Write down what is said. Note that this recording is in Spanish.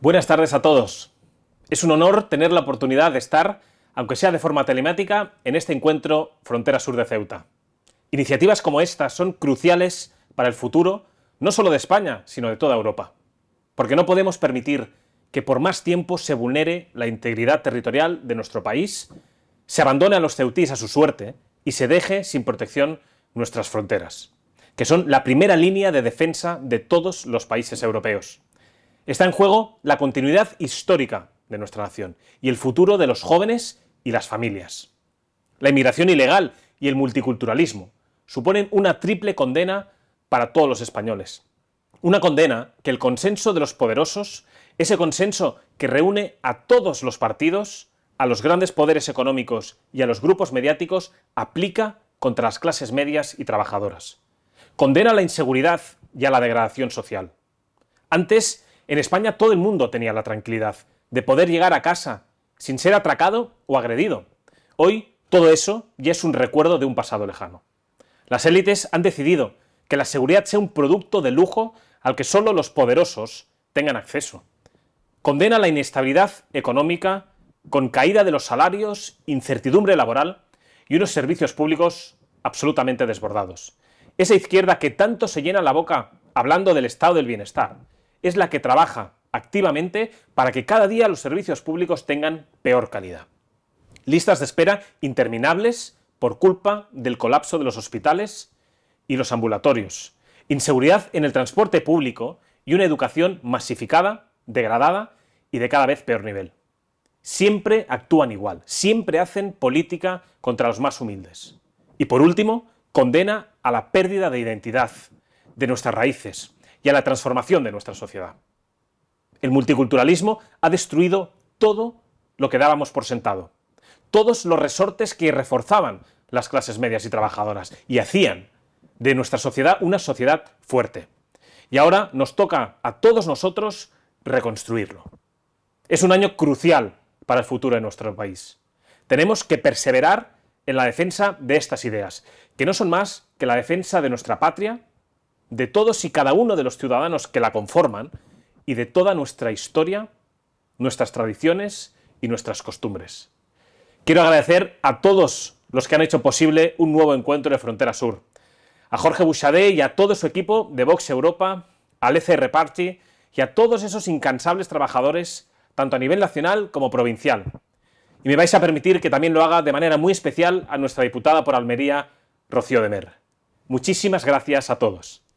Buenas tardes a todos. Es un honor tener la oportunidad de estar, aunque sea de forma telemática, en este encuentro Frontera Sur de Ceuta. Iniciativas como esta son cruciales para el futuro, no solo de España, sino de toda Europa. Porque no podemos permitir que por más tiempo se vulnere la integridad territorial de nuestro país, se abandone a los ceutíes a su suerte y se deje sin protección nuestras fronteras, que son la primera línea de defensa de todos los países europeos. Está en juego la continuidad histórica de nuestra nación y el futuro de los jóvenes y las familias. La inmigración ilegal y el multiculturalismo suponen una triple condena para todos los españoles. Una condena que el consenso de los poderosos, ese consenso que reúne a todos los partidos, a los grandes poderes económicos y a los grupos mediáticos, aplica contra las clases medias y trabajadoras. Condena a la inseguridad y a la degradación social. Antes en España todo el mundo tenía la tranquilidad de poder llegar a casa sin ser atracado o agredido. Hoy todo eso ya es un recuerdo de un pasado lejano. Las élites han decidido que la seguridad sea un producto de lujo al que solo los poderosos tengan acceso. Condena la inestabilidad económica con caída de los salarios, incertidumbre laboral y unos servicios públicos absolutamente desbordados. Esa izquierda que tanto se llena la boca hablando del estado del bienestar, es la que trabaja activamente para que cada día los servicios públicos tengan peor calidad. Listas de espera interminables por culpa del colapso de los hospitales y los ambulatorios, inseguridad en el transporte público y una educación masificada, degradada y de cada vez peor nivel. Siempre actúan igual, siempre hacen política contra los más humildes. Y por último, condena a la pérdida de identidad, de nuestras raíces, a la transformación de nuestra sociedad. El multiculturalismo ha destruido todo lo que dábamos por sentado, todos los resortes que reforzaban las clases medias y trabajadoras y hacían de nuestra sociedad una sociedad fuerte. Y ahora nos toca a todos nosotros reconstruirlo. Es un año crucial para el futuro de nuestro país. Tenemos que perseverar en la defensa de estas ideas, que no son más que la defensa de nuestra patria, de todos y cada uno de los ciudadanos que la conforman y de toda nuestra historia, nuestras tradiciones y nuestras costumbres. Quiero agradecer a todos los que han hecho posible un nuevo encuentro de Frontera Sur, a Jorge Bouchardet y a todo su equipo de Vox Europa, al ECR Party y a todos esos incansables trabajadores, tanto a nivel nacional como provincial. Y me vais a permitir que también lo haga de manera muy especial a nuestra diputada por Almería, Rocío de Mer. Muchísimas gracias a todos.